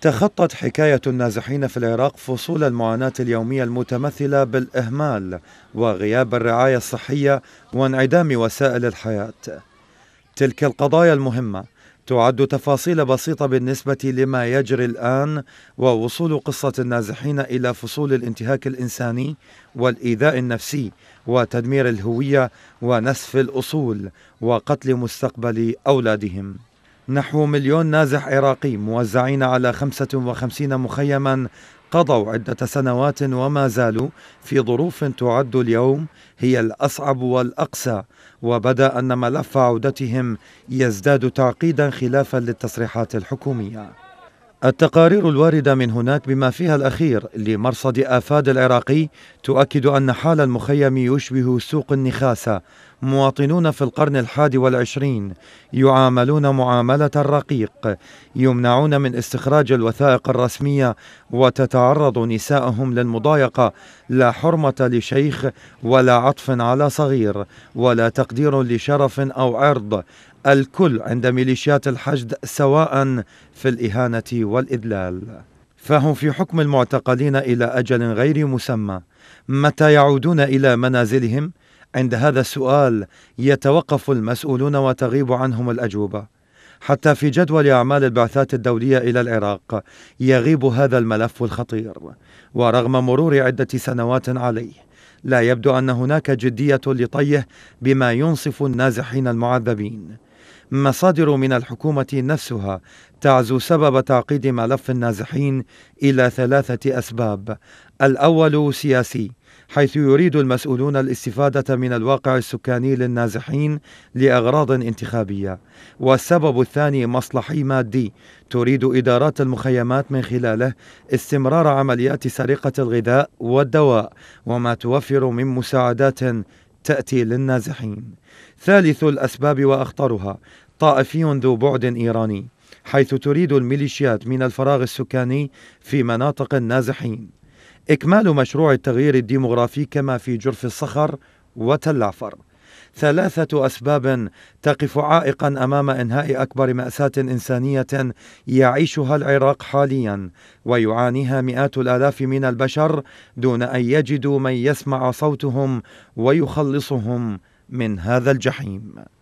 تخطت حكاية النازحين في العراق فصول المعاناة اليومية المتمثلة بالإهمال وغياب الرعاية الصحية وانعدام وسائل الحياة. تلك القضايا المهمة تعد تفاصيل بسيطة بالنسبة لما يجري الآن ووصول قصة النازحين إلى فصول الانتهاك الإنساني والإيذاء النفسي وتدمير الهوية ونسف الأصول وقتل مستقبل أولادهم. نحو مليون نازح عراقي موزعين على 55 مخيما قضوا عدة سنوات وما زالوا في ظروف تعد اليوم هي الأصعب والأقسى وبدا أن ملف عودتهم يزداد تعقيدا خلافا للتصريحات الحكومية التقارير الواردة من هناك بما فيها الأخير لمرصد آفاد العراقي تؤكد أن حال المخيم يشبه سوق النخاسة مواطنون في القرن الحادي والعشرين يعاملون معاملة الرقيق يمنعون من استخراج الوثائق الرسمية وتتعرض نسائهم للمضايقة لا حرمة لشيخ ولا عطف على صغير ولا تقدير لشرف أو عرض الكل عند ميليشيات الحشد سواء في الإهانة والإذلال فهم في حكم المعتقلين إلى أجل غير مسمى متى يعودون إلى منازلهم؟ عند هذا السؤال يتوقف المسؤولون وتغيب عنهم الأجوبة حتى في جدول أعمال البعثات الدولية إلى العراق يغيب هذا الملف الخطير ورغم مرور عدة سنوات عليه لا يبدو أن هناك جدية لطيه بما ينصف النازحين المعذبين مصادر من الحكومة نفسها تعزو سبب تعقيد ملف النازحين إلى ثلاثة أسباب الأول سياسي حيث يريد المسؤولون الاستفادة من الواقع السكاني للنازحين لأغراض انتخابية والسبب الثاني مصلحي مادي تريد إدارات المخيمات من خلاله استمرار عمليات سرقة الغذاء والدواء وما توفر من مساعدات تأتي للنازحين ثالث الأسباب وأخطرها طائفي ذو بعد إيراني حيث تريد الميليشيات من الفراغ السكاني في مناطق النازحين إكمال مشروع التغيير الديمغرافي كما في جرف الصخر وتلافر ثلاثة أسباب تقف عائقا أمام إنهاء أكبر مأساة إنسانية يعيشها العراق حاليا ويعانيها مئات الآلاف من البشر دون أن يجدوا من يسمع صوتهم ويخلصهم من هذا الجحيم